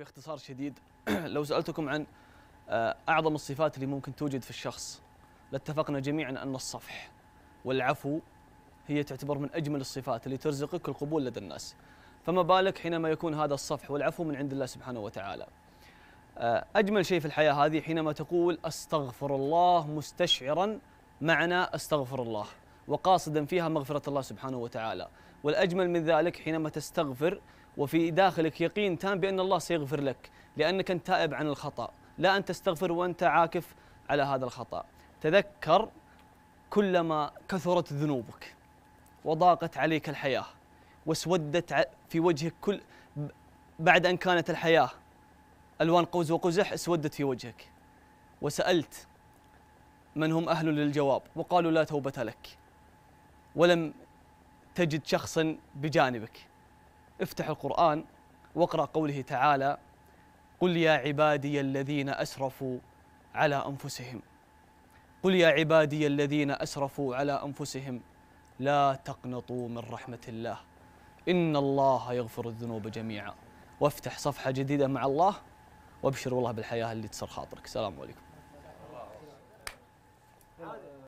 باختصار شديد لو سألتكم عن آه، أعظم الصفات اللي ممكن توجد في الشخص لاتفقنا جميعا أن الصفح والعفو هي تعتبر من أجمل الصفات اللي ترزقك القبول لدى الناس فما بالك حينما يكون هذا الصفح والعفو من عند الله سبحانه وتعالى آه، أجمل شيء في الحياة هذه حينما تقول أستغفر الله مستشعرا معنى أستغفر الله وقاصدا فيها مغفرة الله سبحانه وتعالى والأجمل من ذلك حينما تستغفر وفي داخلك يقين تام بأن الله سيغفر لك لأنك أنت تائب عن الخطأ لا أن تستغفر وأنت عاكف على هذا الخطأ تذكر كلما كثرت ذنوبك وضاقت عليك الحياة واسودت في وجهك كل بعد أن كانت الحياة ألوان قوز وقزح اسودت في وجهك وسألت من هم أهل للجواب وقالوا لا توبة لك ولم تجد شخصا بجانبك افتح القرآن واقرأ قوله تعالى قل يا عبادي الذين أسرفوا على أنفسهم قل يا عبادي الذين أسرفوا على أنفسهم لا تقنطوا من رحمة الله إن الله يغفر الذنوب جميعا وافتح صفحة جديدة مع الله وابشر والله بالحياة اللي تسر خاطرك السلام عليكم